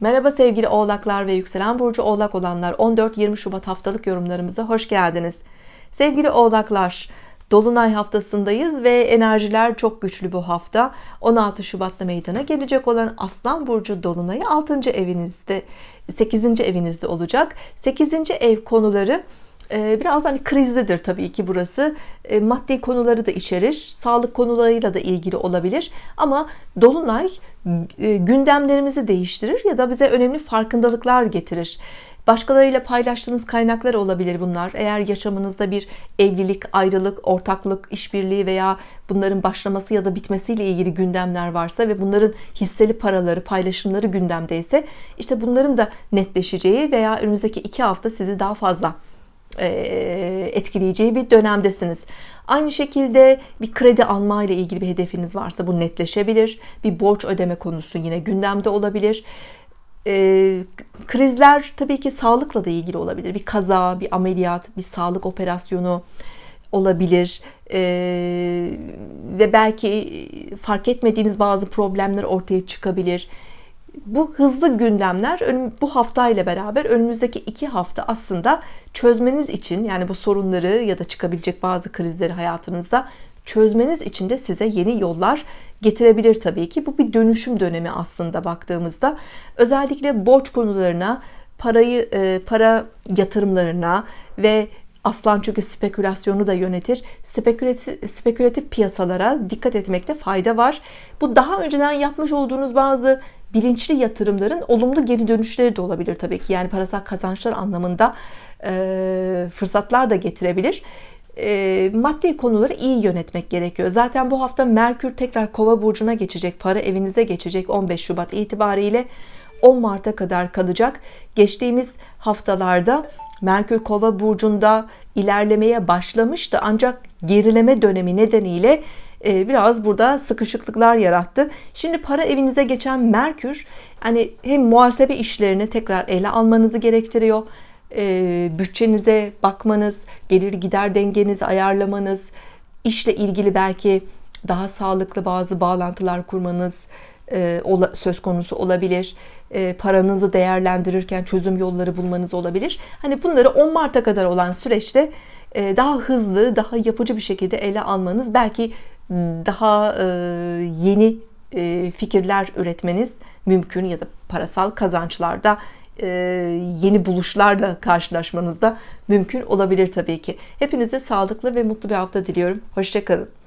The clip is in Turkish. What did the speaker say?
Merhaba sevgili oğlaklar ve yükselen burcu oğlak olanlar 14-20 Şubat haftalık yorumlarımıza hoş geldiniz. Sevgili oğlaklar Dolunay haftasındayız ve enerjiler çok güçlü bu hafta. 16 Şubat'ta meydana gelecek olan Aslan Burcu Dolunay'ı 6. evinizde 8. evinizde olacak. 8. ev konuları ee, biraz hani krizlidir tabii ki burası. Ee, maddi konuları da içerir. Sağlık konularıyla da ilgili olabilir. Ama Dolunay e, gündemlerimizi değiştirir ya da bize önemli farkındalıklar getirir. Başkalarıyla paylaştığınız kaynaklar olabilir bunlar. Eğer yaşamınızda bir evlilik, ayrılık, ortaklık, işbirliği veya bunların başlaması ya da bitmesiyle ilgili gündemler varsa ve bunların hisseli paraları, paylaşımları gündemdeyse işte bunların da netleşeceği veya önümüzdeki iki hafta sizi daha fazla etkileyeceği bir dönemdesiniz. Aynı şekilde bir kredi alma ile ilgili bir hedefiniz varsa bu netleşebilir. Bir borç ödeme konusu yine gündemde olabilir. krizler tabii ki sağlıkla da ilgili olabilir. Bir kaza, bir ameliyat, bir sağlık operasyonu olabilir e, ve belki fark etmediğimiz bazı problemler ortaya çıkabilir bu hızlı gündemler bu hafta ile beraber önümüzdeki iki hafta aslında çözmeniz için yani bu sorunları ya da çıkabilecek bazı krizleri hayatınızda çözmeniz için de size yeni yollar getirebilir tabii ki. Bu bir dönüşüm dönemi aslında baktığımızda. Özellikle borç konularına, parayı e, para yatırımlarına ve aslan çünkü spekülasyonu da yönetir. Spekülatif, spekülatif piyasalara dikkat etmekte fayda var. Bu daha önceden yapmış olduğunuz bazı bilinçli yatırımların olumlu geri dönüşleri de olabilir tabii ki. Yani parasal kazançlar anlamında e, fırsatlar da getirebilir. E, maddi konuları iyi yönetmek gerekiyor. Zaten bu hafta Merkür tekrar Kova burcuna geçecek, para evinize geçecek 15 Şubat itibariyle 10 Mart'a kadar kalacak. Geçtiğimiz haftalarda Merkür Kova burcunda ilerlemeye başlamıştı ancak gerileme dönemi nedeniyle e, biraz burada sıkışıklıklar yarattı. Şimdi para evinize geçen Merkür hani hem muhasebe işlerini tekrar ele almanızı gerektiriyor. E, bütçenize bakmanız, gelir gider dengenizi ayarlamanız, işle ilgili belki daha sağlıklı bazı bağlantılar kurmanız e, söz konusu olabilir. Paranızı değerlendirirken çözüm yolları bulmanız olabilir. Hani bunları 10 Mart'a kadar olan süreçte daha hızlı, daha yapıcı bir şekilde ele almanız belki daha e, yeni e, fikirler üretmeniz mümkün ya da parasal kazançlarda e, yeni buluşlarla karşılaşmanız da mümkün olabilir tabii ki. Hepinize sağlıklı ve mutlu bir hafta diliyorum. Hoşçakalın.